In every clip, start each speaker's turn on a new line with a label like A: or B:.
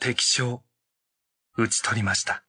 A: 敵将、討ち取りました。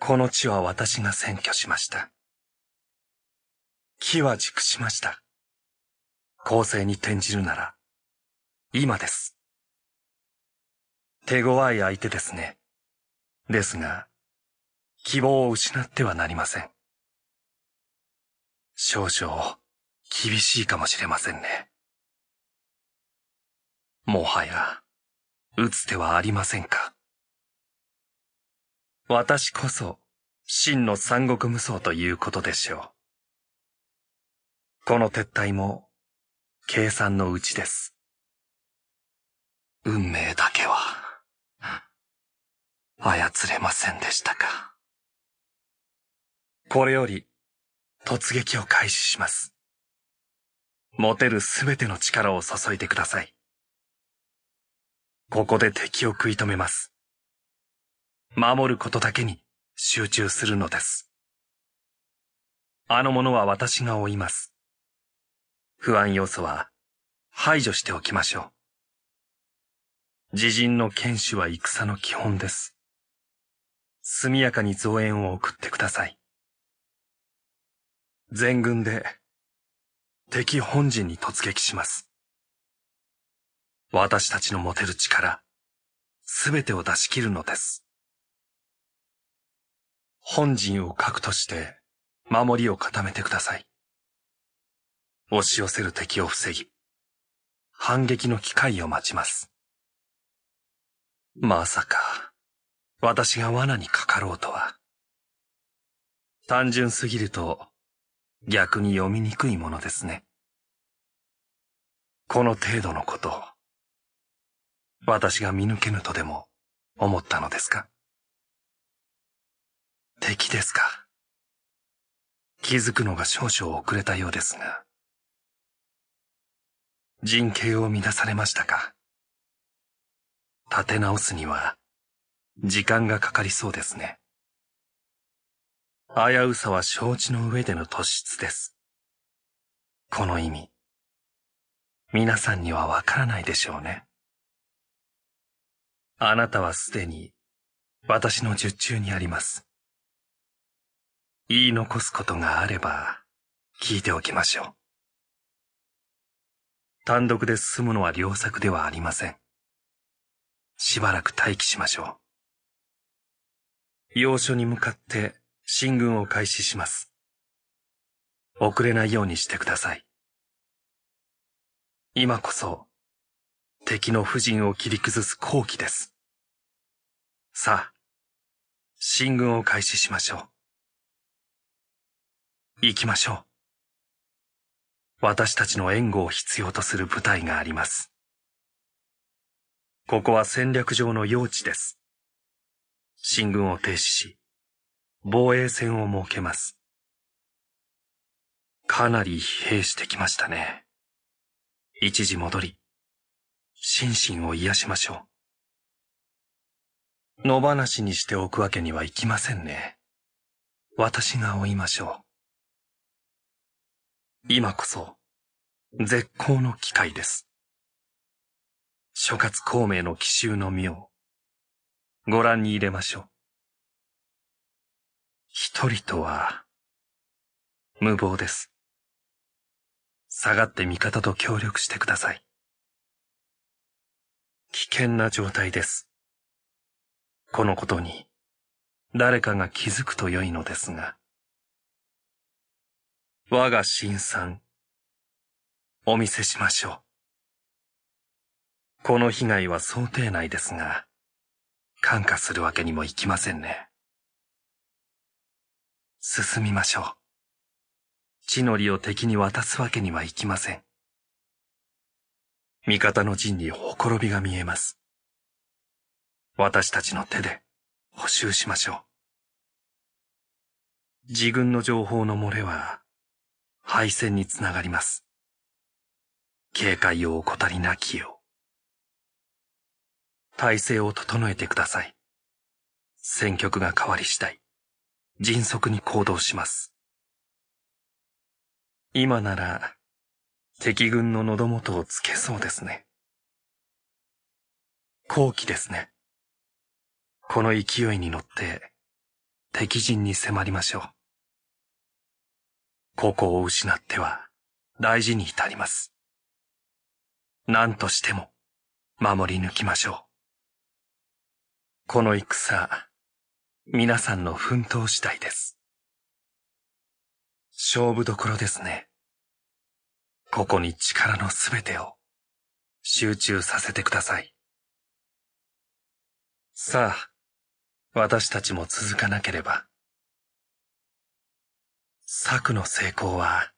A: この地は私が占拠しました。木は熟しました。公正に転じるなら、今です。手強い相手ですね。ですが、希望を失ってはなりません。少々、厳しいかもしれませんね。もはや、打つ手はありませんか私こそ、真の三国無双ということでしょう。この撤退も、計算のうちです。運命だけは、操れませんでしたか。これより、突撃を開始します。持てるすべての力を注いでください。ここで敵を食い止めます。守ることだけに集中するのです。あの者は私が追います。不安要素は排除しておきましょう。自陣の剣士は戦の基本です。速やかに増援を送ってください。全軍で敵本陣に突撃します。私たちの持てる力、すべてを出し切るのです。本陣を核として守りを固めてください。押し寄せる敵を防ぎ、反撃の機会を待ちます。まさか、私が罠にかかろうとは。単純すぎると、逆に読みにくいものですね。この程度のことを。私が見抜けぬとでも思ったのですか敵ですか。気づくのが少々遅れたようですが。人形を乱されましたか立て直すには時間がかかりそうですね。危うさは承知の上での突出です。この意味、皆さんにはわからないでしょうね。あなたはすでに私の術中にあります。言い残すことがあれば聞いておきましょう。単独で進むのは良策ではありません。しばらく待機しましょう。要所に向かって進軍を開始します。遅れないようにしてください。今こそ敵の婦人を切り崩す好機です。さあ、進軍を開始しましょう。行きましょう。私たちの援護を必要とする部隊があります。ここは戦略上の用地です。進軍を停止し、防衛線を設けます。かなり疲弊してきましたね。一時戻り、心身を癒しましょう。野放しにしておくわけにはいきませんね。私が追いましょう。今こそ、絶好の機会です。諸葛孔明の奇襲の妙、ご覧に入れましょう。一人とは、無謀です。下がって味方と協力してください。危険な状態です。このことに誰かが気づくと良いのですが。我が新さん、お見せしましょう。この被害は想定内ですが、感化するわけにもいきませんね。進みましょう。地の利を敵に渡すわけにはいきません。味方の陣にほころびが見えます。私たちの手で補修しましょう。自軍の情報の漏れは敗戦につながります。警戒を怠りなきよう。体制を整えてください。戦局が変わり次第、迅速に行動します。今なら敵軍の喉元をつけそうですね。好機ですね。この勢いに乗って敵陣に迫りましょう。ここを失っては大事に至ります。何としても守り抜きましょう。この戦、皆さんの奮闘次第です。勝負どころですね。ここに力のすべてを集中させてください。さあ、私たちも続かなければ。策の成功は、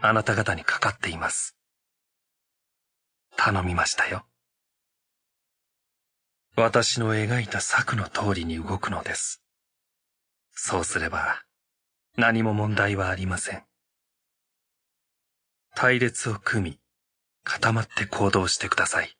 A: あなた方にかかっています。頼みましたよ。私の描いた策の通りに動くのです。そうすれば、何も問題はありません。隊列を組み、固まって行動してください。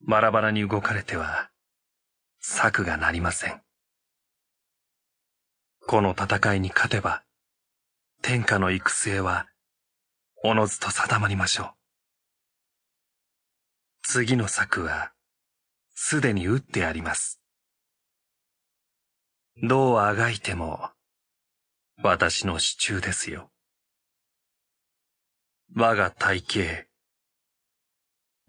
A: バラバラに動かれては、策がなりません。この戦いに勝てば、天下の行く末は、おのずと定まりましょう。次の策は、すでに打ってあります。どうあがいても、私の手中ですよ。我が体系。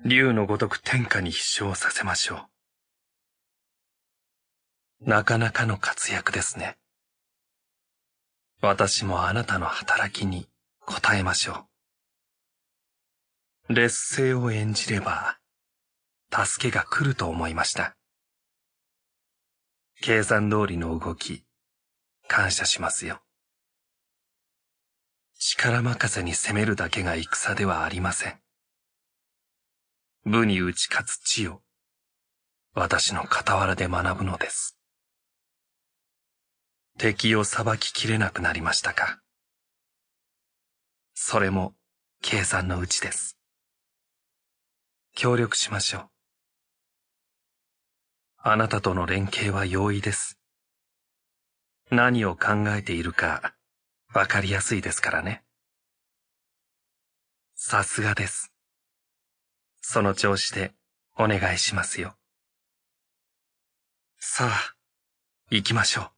A: 竜のごとく天下に必勝させましょう。なかなかの活躍ですね。私もあなたの働きに応えましょう。劣勢を演じれば、助けが来ると思いました。計算通りの動き、感謝しますよ。力任せに攻めるだけが戦ではありません。武に打ち勝つ地を、私の傍らで学ぶのです。敵を裁ききれなくなりましたかそれも計算のうちです。協力しましょう。あなたとの連携は容易です。何を考えているかわかりやすいですからね。さすがです。その調子でお願いしますよ。さあ、行きましょう。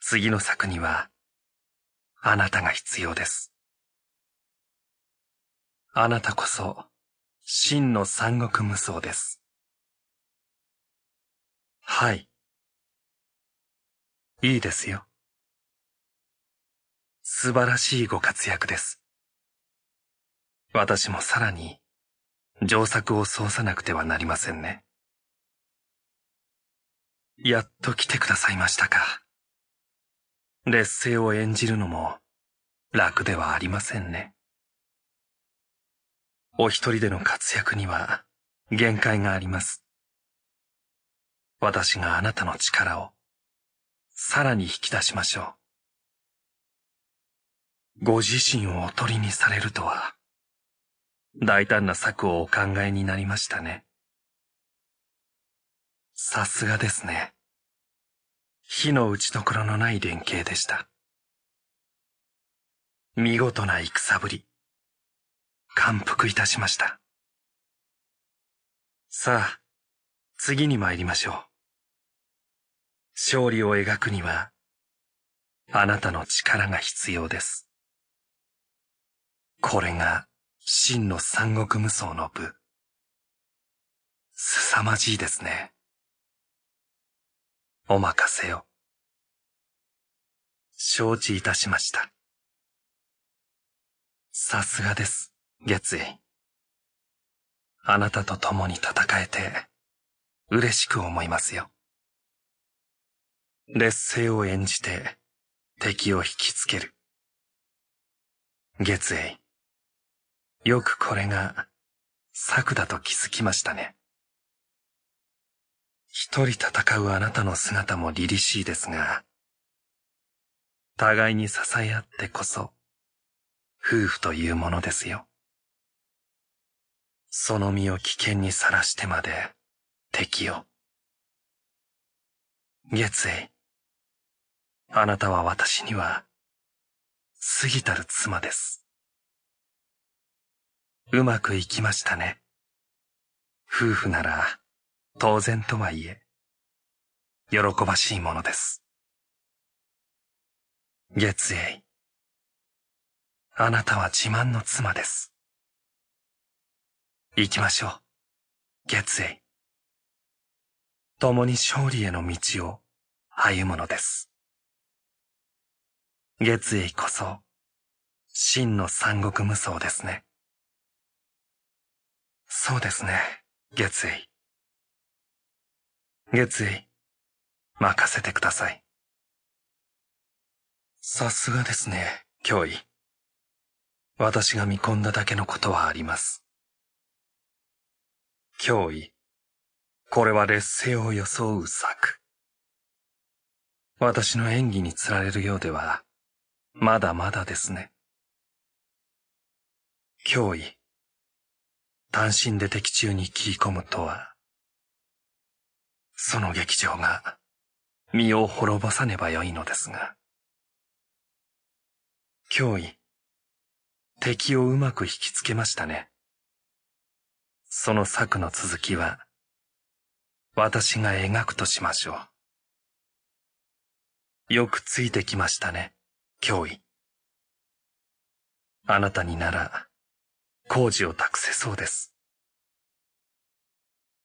A: 次の作には、あなたが必要です。あなたこそ、真の三国無双です。はい。いいですよ。素晴らしいご活躍です。私もさらに、上作を操さなくてはなりませんね。やっと来てくださいましたか。劣勢を演じるのも楽ではありませんね。お一人での活躍には限界があります。私があなたの力をさらに引き出しましょう。ご自身をおとりにされるとは、大胆な策をお考えになりましたね。さすがですね。火の打ち所のない連携でした。見事な戦ぶり。感服いたしました。さあ、次に参りましょう。勝利を描くには、あなたの力が必要です。これが真の三国無双の部。凄まじいですね。お任せを。承知いたしました。さすがです、月影。あなたと共に戦えて、嬉しく思いますよ。劣勢を演じて、敵を引きつける。月影。よくこれが策だと気づきましたね。一人戦うあなたの姿も凛々しいですが、互いに支え合ってこそ、夫婦というものですよ。その身を危険にさらしてまで、敵を。月英、あなたは私には、過ぎたる妻です。うまくいきましたね。夫婦なら当然とはいえ、喜ばしいものです。月英。あなたは自慢の妻です。行きましょう。月英。共に勝利への道を歩むのです。月英こそ、真の三国無双ですね。そうですね、月意。月意、任せてください。さすがですね、脅威。私が見込んだだけのことはあります。脅威。これは劣勢を装う策。私の演技に釣られるようでは、まだまだですね。脅威。単身で敵中に切り込むとは、その劇場が身を滅ぼさねばよいのですが、脅威、敵をうまく引きつけましたね。その策の続きは、私が描くとしましょう。よくついてきましたね、脅威。あなたになら、工事を託せそうです。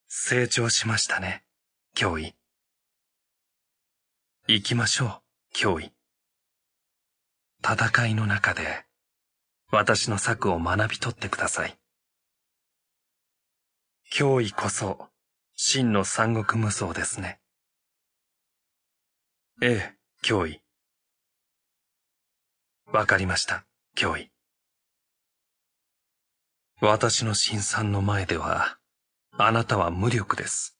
A: 成長しましたね、脅威。行きましょう、脅威。戦いの中で、私の策を学び取ってください。脅威こそ、真の三国無双ですね。ええ、脅威。わかりました、脅威。私の辛酸の前では、あなたは無力です。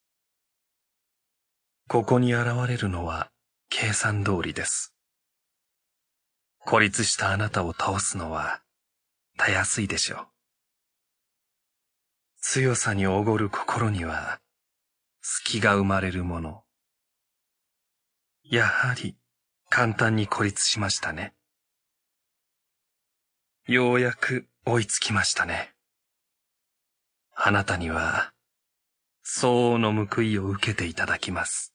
A: ここに現れるのは計算通りです。孤立したあなたを倒すのは、たやすいでしょう。強さにおごる心には、隙が生まれるもの。やはり、簡単に孤立しましたね。ようやく追いつきましたね。あなたには相応の報いを受けていただきます。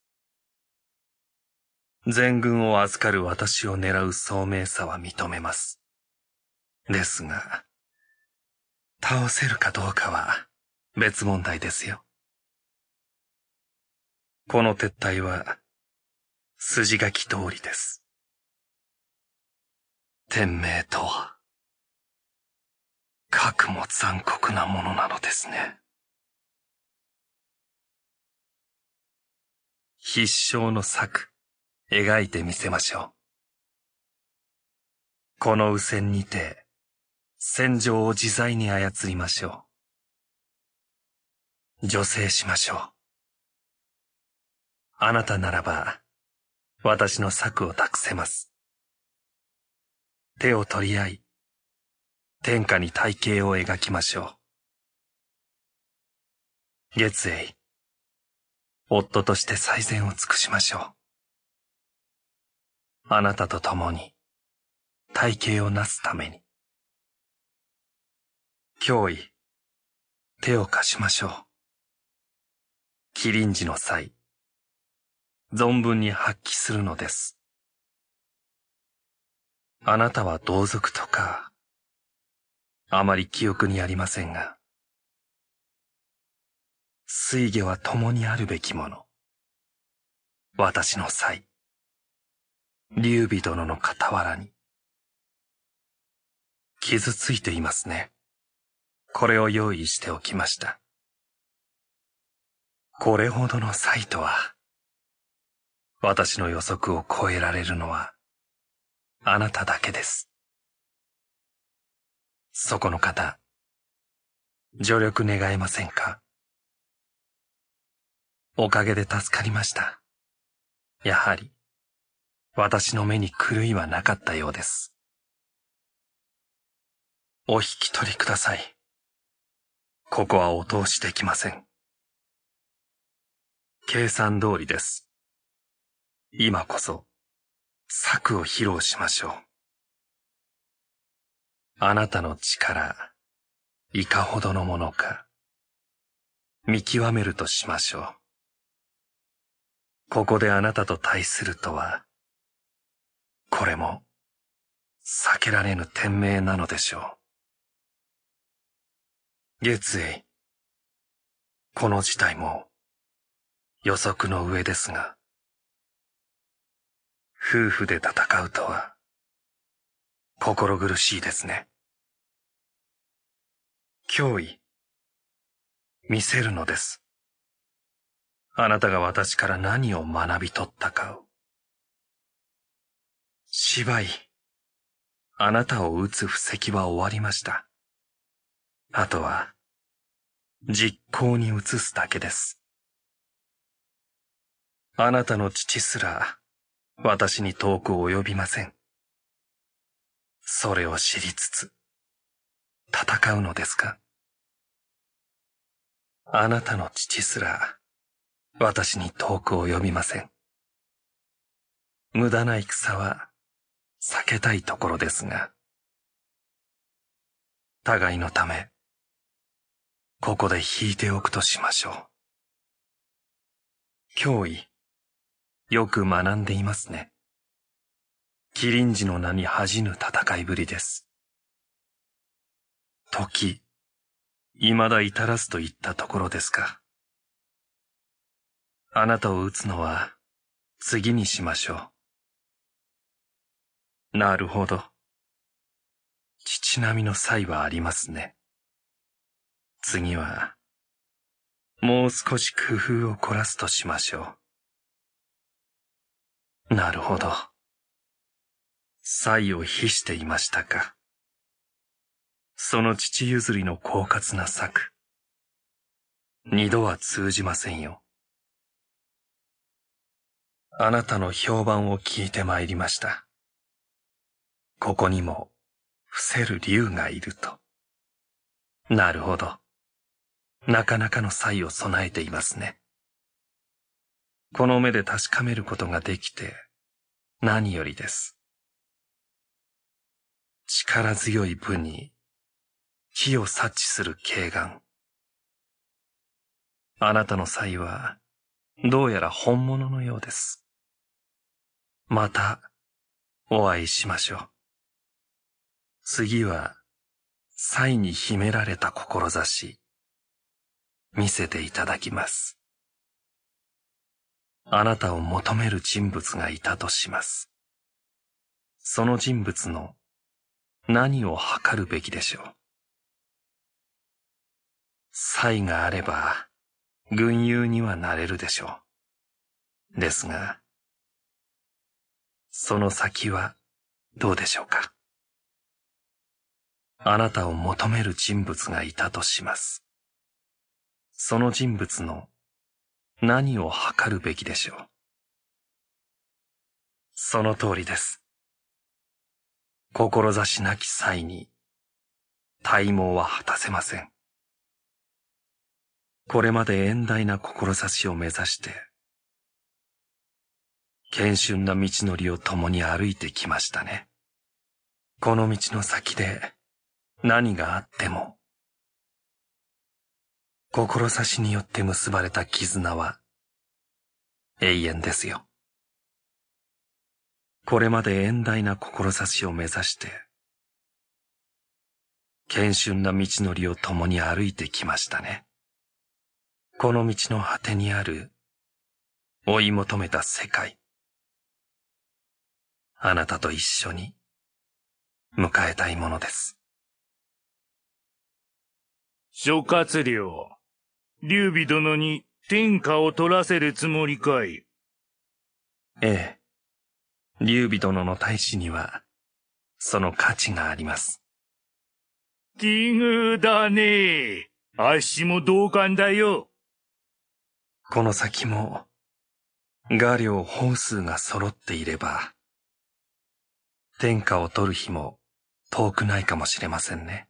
A: 全軍を預かる私を狙う聡明さは認めます。ですが、倒せるかどうかは別問題ですよ。この撤退は筋書き通りです。天命とは。残酷なものなのですね。必勝の策、描いてみせましょう。この右線にて、戦場を自在に操りましょう。女性しましょう。あなたならば、私の策を託せます。手を取り合い、天下に体系を描きましょう。月英。夫として最善を尽くしましょう。あなたと共に、体系をなすために。脅威、手を貸しましょう。麒麟時の際、存分に発揮するのです。あなたは同族とか、あまり記憶にありませんが、水魚は共にあるべきもの。私の際、劉備殿の傍らに、傷ついていますね。これを用意しておきました。これほどのサイトは、私の予測を超えられるのは、あなただけです。そこの方、助力願えませんかおかげで助かりました。やはり、私の目に狂いはなかったようです。お引き取りください。ここはお通しできません。計算通りです。今こそ、策を披露しましょう。あなたの力、いかほどのものか、見極めるとしましょう。ここであなたと対するとは、これも避けられぬ天命なのでしょう。月影、この事態も予測の上ですが、夫婦で戦うとは、心苦しいですね。脅威。見せるのです。あなたが私から何を学び取ったかを。芝居。あなたを撃つ布石は終わりました。あとは、実行に移すだけです。あなたの父すら、私に遠く及びません。それを知りつつ、戦うのですかあなたの父すら、私に遠くを読みません。無駄な戦は、避けたいところですが、互いのため、ここで引いておくとしましょう。脅威、よく学んでいますね。麒麟ジの名に恥じぬ戦いぶりです。時、未だ至らずといったところですか。あなたを撃つのは、次にしましょう。なるほど。父並みの際はありますね。次は、もう少し工夫を凝らすとしましょう。なるほど。才を非していましたか。その父譲りの狡猾な策。二度は通じませんよ。あなたの評判を聞いて参りました。ここにも伏せる竜がいると。なるほど。なかなかの才を備えていますね。この目で確かめることができて何よりです。力強い武に火を察知する軽眼。あなたの際は、どうやら本物のようです。また、お会いしましょう。次は、際に秘められた志、見せていただきます。あなたを求める人物がいたとします。その人物の何を測るべきでしょう。才があれば、群雄にはなれるでしょう。ですが、その先はどうでしょうか。あなたを求める人物がいたとします。その人物の何を測るべきでしょう。その通りです。志なき際に、体毛は果たせません。これまで遠大な志を目指して、謙遜な道のりを共に歩いてきましたね。この道の先で何があっても、志によって結ばれた絆は永遠ですよ。これまで遠大な志を目指して、謙遜な道のりを共に歩いてきましたね。この道の果てにある、追い求めた世界。あなたと一緒に、迎えたいものです。諸葛亮、劉備殿に天下を取らせるつもりかいええ。劉備殿の大使には、その価値があります。奇遇だね。足も同感だよ。この先も、画料本数が揃っていれば、天下を取る日も遠くないかもしれませんね。